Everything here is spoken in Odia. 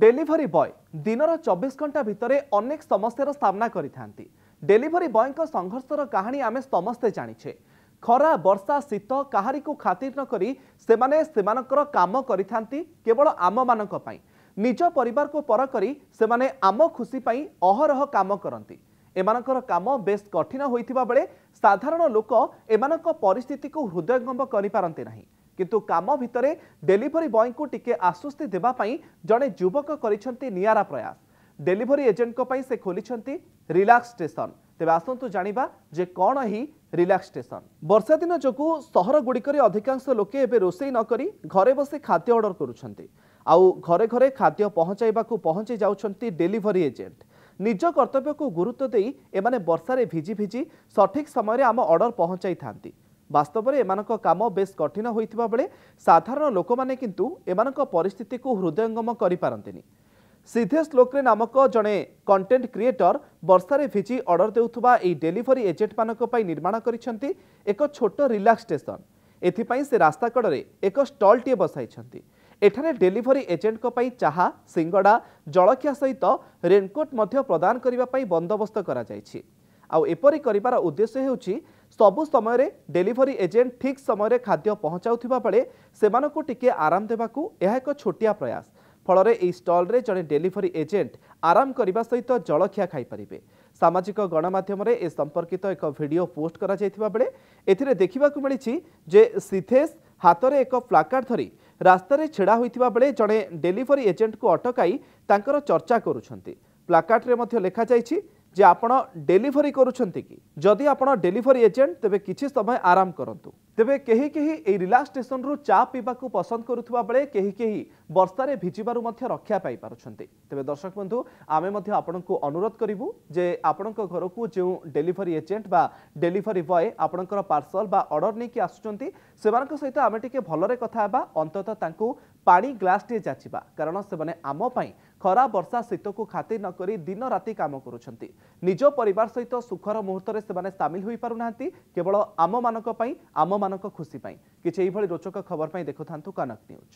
ଡେଲିଭରି ବୟ ଦିନର ଚବିଶ ଘଣ୍ଟା ଭିତରେ ଅନେକ ସମସ୍ୟାର ସାମ୍ନା କରିଥାନ୍ତି ଡେଲିଭରି ବୟଙ୍କ ସଂଘର୍ଷର କାହାଣୀ ଆମେ ସମସ୍ତେ ଜାଣିଛେ ଖରା ବର୍ଷା ଶୀତ କାହାରିକୁ ଖାତିର ନ କରି ସେମାନେ ସେମାନଙ୍କର କାମ କରିଥାନ୍ତି କେବଳ ଆମମାନଙ୍କ ପାଇଁ ନିଜ ପରିବାରକୁ ପର କରି ସେମାନେ ଆମ ଖୁସି ପାଇଁ ଅହରହ କାମ କରନ୍ତି ଏମାନଙ୍କର କାମ ବେଶ୍ କଠିନ ହୋଇଥିବା ବେଳେ ସାଧାରଣ ଲୋକ ଏମାନଙ୍କ ପରିସ୍ଥିତିକୁ ହୃଦୟଙ୍ଗମ କରିପାରନ୍ତି ନାହିଁ କିନ୍ତୁ କାମ ଭିତରେ ଡେଲିଭରି ବୟଙ୍କୁ ଟିକେ ଆଶ୍ୱସ୍ତି ଦେବା ପାଇଁ ଜଣେ ଯୁବକ କରିଛନ୍ତି ନିଆରା ପ୍ରୟାସ ଡେଲିଭରି ଏଜେଣ୍ଟଙ୍କ ପାଇଁ ସେ ଖୋଲିଛନ୍ତି ରିଲାକ୍ସ ଷ୍ଟେସନ ତେବେ ଆସନ୍ତୁ ଜାଣିବା ଯେ କ'ଣ ଏହି ରିଲାକ୍ସ ଷ୍ଟେସନ ବର୍ଷା ଦିନ ଯୋଗୁଁ ସହରଗୁଡ଼ିକରେ ଅଧିକାଂଶ ଲୋକେ ଏବେ ରୋଷେଇ ନ କରି ଘରେ ବସି ଖାଦ୍ୟ ଅର୍ଡର କରୁଛନ୍ତି ଆଉ ଘରେ ଘରେ ଖାଦ୍ୟ ପହଞ୍ଚାଇବାକୁ ପହଞ୍ଚି ଯାଉଛନ୍ତି ଡେଲିଭରି ଏଜେଣ୍ଟ ନିଜ କର୍ତ୍ତବ୍ୟକୁ ଗୁରୁତ୍ୱ ଦେଇ ଏମାନେ ବର୍ଷାରେ ଭିଜି ଭିଜି ସଠିକ୍ ସମୟରେ ଆମ ଅର୍ଡର ପହଞ୍ଚାଇଥାନ୍ତି ବାସ୍ତବରେ ଏମାନଙ୍କ କାମ ବେଶ କଠିନ ହୋଇଥିବା ବେଳେ ସାଧାରଣ ଲୋକମାନେ କିନ୍ତୁ ଏମାନଙ୍କ ପରିସ୍ଥିତିକୁ ହୃଦୟଙ୍ଗମ କରିପାରନ୍ତିନି ସିଧେଶ ଲୋକରେ ନାମକ ଜଣେ କଣ୍ଟେଣ୍ଟ କ୍ରିଏଟର ବର୍ଷାରେ ଭିଜି ଅର୍ଡର ଦେଉଥିବା ଏହି ଡେଲିଭରି ଏଜେଣ୍ଟମାନଙ୍କ ପାଇଁ ନିର୍ମାଣ କରିଛନ୍ତି ଏକ ଛୋଟ ରିଲାକ୍ସଟେସନ ଏଥିପାଇଁ ସେ ରାସ୍ତାକଡ଼ରେ ଏକ ଷ୍ଟଲ୍ଟିଏ ବସାଇଛନ୍ତି ଏଠାରେ ଡେଲିଭରି ଏଜେଣ୍ଟଙ୍କ ପାଇଁ ଚାହା ସିଙ୍ଗଡ଼ା ଜଳଖିଆ ସହିତ ରେନ୍କୋଟ୍ ମଧ୍ୟ ପ୍ରଦାନ କରିବା ପାଇଁ ବନ୍ଦୋବସ୍ତ କରାଯାଇଛି ଆଉ ଏପରି କରିବାର ଉଦ୍ଦେଶ୍ୟ ହେଉଛି ସବୁ ସମୟରେ ଡେଲିଭରି ଏଜେଣ୍ଟ ଠିକ୍ ସମୟରେ ଖାଦ୍ୟ ପହଞ୍ଚାଉଥିବା ବେଳେ ସେମାନଙ୍କୁ ଟିକିଏ ଆରାମ ଦେବାକୁ ଏହା ଏକ ଛୋଟିଆ ପ୍ରୟାସ ଫଳରେ ଏହି ଷ୍ଟଲରେ ଜଣେ ଡେଲିଭରି ଏଜେଣ୍ଟ ଆରାମ କରିବା ସହିତ ଜଳଖିଆ ଖାଇପାରିବେ ସାମାଜିକ ଗଣମାଧ୍ୟମରେ ଏ ସମ୍ପର୍କିତ ଏକ ଭିଡ଼ିଓ ପୋଷ୍ଟ କରାଯାଇଥିବା ବେଳେ ଏଥିରେ ଦେଖିବାକୁ ମିଳିଛି ଯେ ସିଥେସ୍ ହାତରେ ଏକ ପ୍ଲାକାର୍ଡ଼ ଧରି ରାସ୍ତାରେ ଛିଡ଼ା ହୋଇଥିବା ବେଳେ ଜଣେ ଡେଲିଭରି ଏଜେଣ୍ଟକୁ ଅଟକାଇ ତାଙ୍କର ଚର୍ଚ୍ଚା କରୁଛନ୍ତି ପ୍ଲାକାର୍ଡ଼ରେ ମଧ୍ୟ ଲେଖାଯାଇଛି যে আপনার ডেলিভারি করছেন কি যদি আপনার ডেলিভারি এজেন্ট তবে কিছু সময় আরাম করতু তবে কে কে এই রিলাক্সেসন রু চা পিবা পসন্দ করুবা বেড়ে কে কে বর্ষার ভিজিবার রক্ষা পাইপারুচ্ছেন তবে দর্শক বন্ধু আমি আপনার অনুরোধ করবু যে আপনার ঘরক যে ডেলিভারি এজেন্ট বা ডেলিভারি বয় আপনার পার্সল বা অর্ডর নিয়ে আসুন সে সহ আমি টিকি ভালরে কথা হওয়া অন্তত তাঁর পাড়ি গ্লাসটিয়ে যাচিবা কারণ সে আমি ଖରା ବର୍ଷା ଶୀତକୁ ଖାତିର ନ କରି ଦିନ ରାତି କାମ କରୁଛନ୍ତି ନିଜ ପରିବାର ସହିତ ସୁଖର ମୁହୂର୍ତ୍ତରେ ସେମାନେ ସାମିଲ ହୋଇପାରୁନାହାନ୍ତି କେବଳ ଆମମାନଙ୍କ ପାଇଁ ଆମମାନଙ୍କ ଖୁସି ପାଇଁ କିଛି ଏଇଭଳି ରୋଚକ ଖବର ପାଇଁ ଦେଖୁଥାନ୍ତୁ କନକ ନ୍ୟୁଜ୍